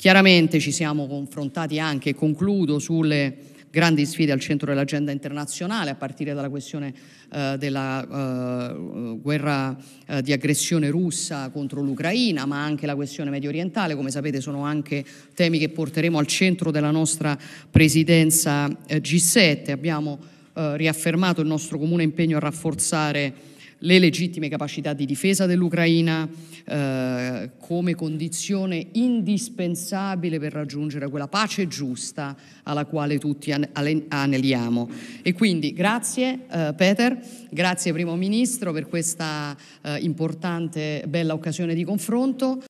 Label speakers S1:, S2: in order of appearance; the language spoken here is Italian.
S1: Chiaramente ci siamo confrontati anche, e concludo, sulle grandi sfide al centro dell'agenda internazionale, a partire dalla questione eh, della eh, guerra eh, di aggressione russa contro l'Ucraina, ma anche la questione medio orientale, come sapete sono anche temi che porteremo al centro della nostra presidenza eh, G7. Abbiamo eh, riaffermato il nostro comune impegno a rafforzare le legittime capacità di difesa dell'Ucraina eh, come condizione indispensabile per raggiungere quella pace giusta alla quale tutti aneliamo. E quindi grazie eh, Peter, grazie Primo Ministro per questa eh, importante, bella occasione di confronto.